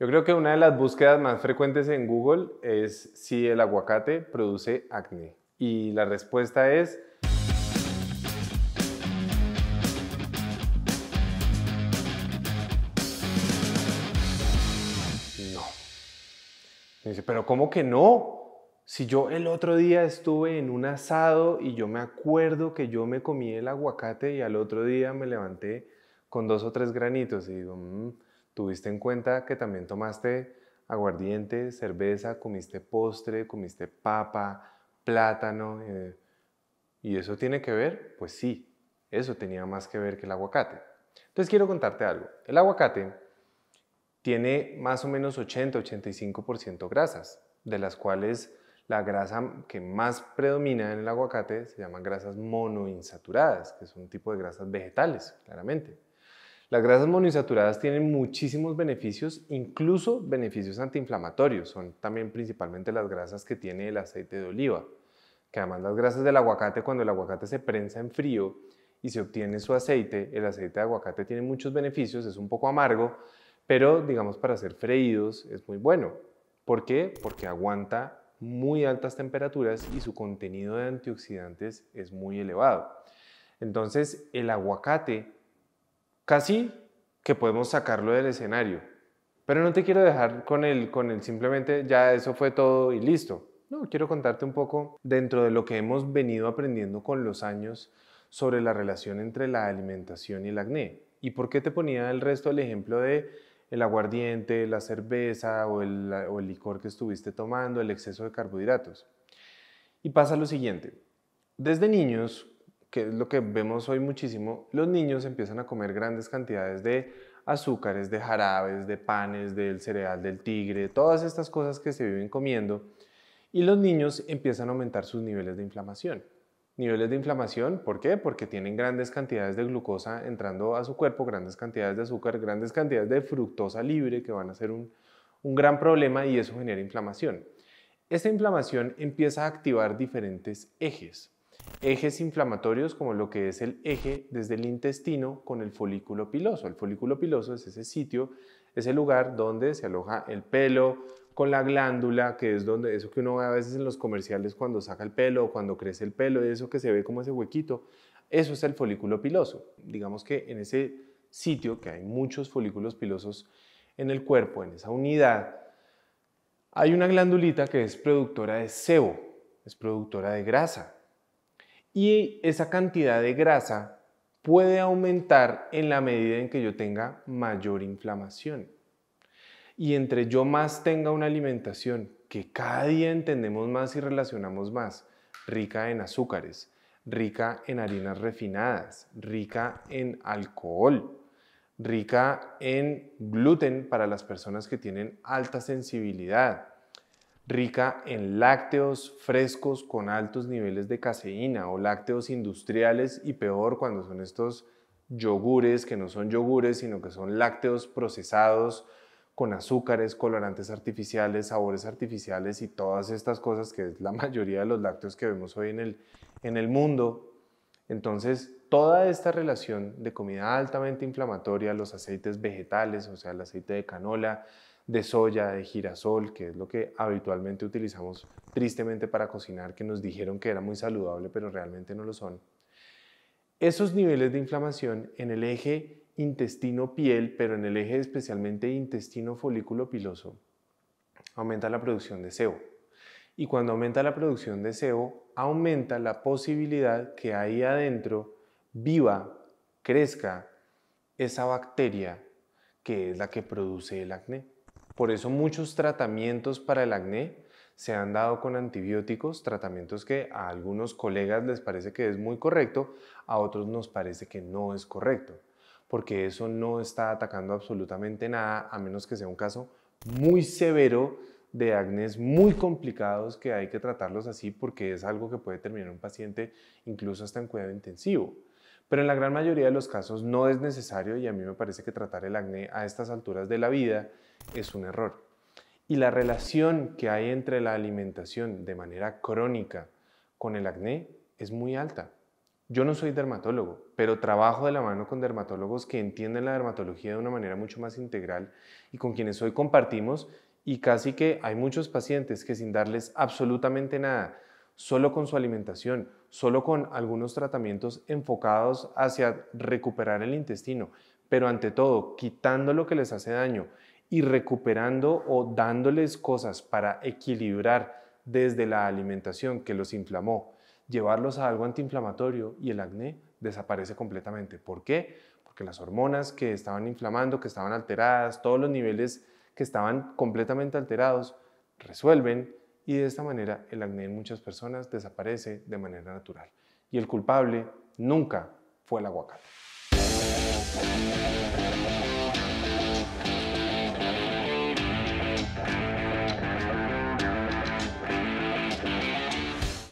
Yo creo que una de las búsquedas más frecuentes en Google es si el aguacate produce acné. Y la respuesta es... No. dice, pero ¿cómo que no? Si yo el otro día estuve en un asado y yo me acuerdo que yo me comí el aguacate y al otro día me levanté con dos o tres granitos y digo, mm, tuviste en cuenta que también tomaste aguardiente, cerveza, comiste postre, comiste papa, plátano. Eh? ¿Y eso tiene que ver? Pues sí, eso tenía más que ver que el aguacate. Entonces quiero contarte algo. El aguacate tiene más o menos 80-85% grasas, de las cuales la grasa que más predomina en el aguacate se llaman grasas monoinsaturadas, que es un tipo de grasas vegetales, claramente. Las grasas monoinsaturadas tienen muchísimos beneficios, incluso beneficios antiinflamatorios. Son también principalmente las grasas que tiene el aceite de oliva, que además las grasas del aguacate, cuando el aguacate se prensa en frío y se obtiene su aceite, el aceite de aguacate tiene muchos beneficios, es un poco amargo, pero digamos para ser freídos es muy bueno. ¿Por qué? Porque aguanta muy altas temperaturas y su contenido de antioxidantes es muy elevado. Entonces el aguacate casi que podemos sacarlo del escenario. Pero no te quiero dejar con el, con el simplemente ya eso fue todo y listo. No, quiero contarte un poco dentro de lo que hemos venido aprendiendo con los años sobre la relación entre la alimentación y el acné. ¿Y por qué te ponía el resto el ejemplo de el aguardiente, la cerveza o el, o el licor que estuviste tomando, el exceso de carbohidratos? Y pasa lo siguiente. Desde niños, que es lo que vemos hoy muchísimo, los niños empiezan a comer grandes cantidades de azúcares, de jarabes, de panes, del cereal del tigre, todas estas cosas que se viven comiendo, y los niños empiezan a aumentar sus niveles de inflamación. Niveles de inflamación, ¿por qué? Porque tienen grandes cantidades de glucosa entrando a su cuerpo, grandes cantidades de azúcar, grandes cantidades de fructosa libre que van a ser un, gran problema y eso genera inflamación. Esta inflamación empieza a activar diferentes ejes. Ejes inflamatorios como lo que es el eje desde el intestino con el folículo piloso. El folículo piloso es ese sitio, es lugar donde se aloja el pelo con la glándula, que es donde eso que uno ve a veces en los comerciales cuando saca el pelo o cuando crece el pelo, eso que se ve como ese huequito, eso es el folículo piloso. Digamos que en ese sitio, que hay muchos folículos pilosos en el cuerpo, en esa unidad, hay una glandulita que es productora de sebo, es productora de grasa y esa cantidad de grasa puede aumentar en la medida en que yo tenga mayor inflamación. Y entre yo más tenga una alimentación que cada día entendemos más y relacionamos más, rica en azúcares, rica en harinas refinadas, rica en alcohol, rica en gluten para las personas que tienen alta sensibilidad, rica en lácteos frescos con altos niveles de caseína o lácteos industriales y peor cuando son estos yogures que no son yogures sino que son lácteos procesados con azúcares, colorantes artificiales, sabores artificiales y todas estas cosas que es la mayoría de los lácteos que vemos hoy en el, mundo. Entonces, toda esta relación de comida altamente inflamatoria, los aceites vegetales, o sea, el aceite de canola, de soya, de girasol, que es lo que habitualmente utilizamos tristemente para cocinar, que nos dijeron que era muy saludable, pero realmente no lo son. Esos niveles de inflamación en el eje intestino-piel, pero en el eje especialmente intestino-folículo piloso, aumenta la producción de sebo. Y cuando aumenta la producción de sebo, aumenta la posibilidad que ahí adentro viva, crezca esa bacteria que es la que produce el acné. Por eso muchos tratamientos para el acné se han dado con antibióticos, tratamientos que a algunos colegas les parece que es muy correcto, a otros nos parece que no es correcto, porque eso no está atacando absolutamente nada, a menos que sea un caso muy severo de acné muy complicados que hay que tratarlos así porque es algo que puede terminar un paciente incluso hasta en cuidado intensivo. Pero en la gran mayoría de los casos no es necesario y a mí me parece que tratar el acné a estas alturas de la vida es un error. Y la relación que hay entre la alimentación de manera crónica con el acné es muy alta. Yo no soy dermatólogo, pero trabajo de la mano con dermatólogos que entienden la dermatología de una manera mucho más integral y con quienes hoy compartimos y casi que hay muchos pacientes que sin darles absolutamente nada, solo con su alimentación, solo con algunos tratamientos enfocados hacia recuperar el intestino, pero ante todo quitando lo que les hace daño y recuperando o dándoles cosas para equilibrar desde la alimentación que los inflamó, llevarlos a algo antiinflamatorio y el acné desaparece completamente. ¿Por qué? Porque las hormonas que estaban inflamando, que estaban alteradas, todos los niveles que estaban completamente alterados, resuelven y de esta manera el acné en muchas personas desaparece de manera natural. Y el culpable nunca fue el aguacate.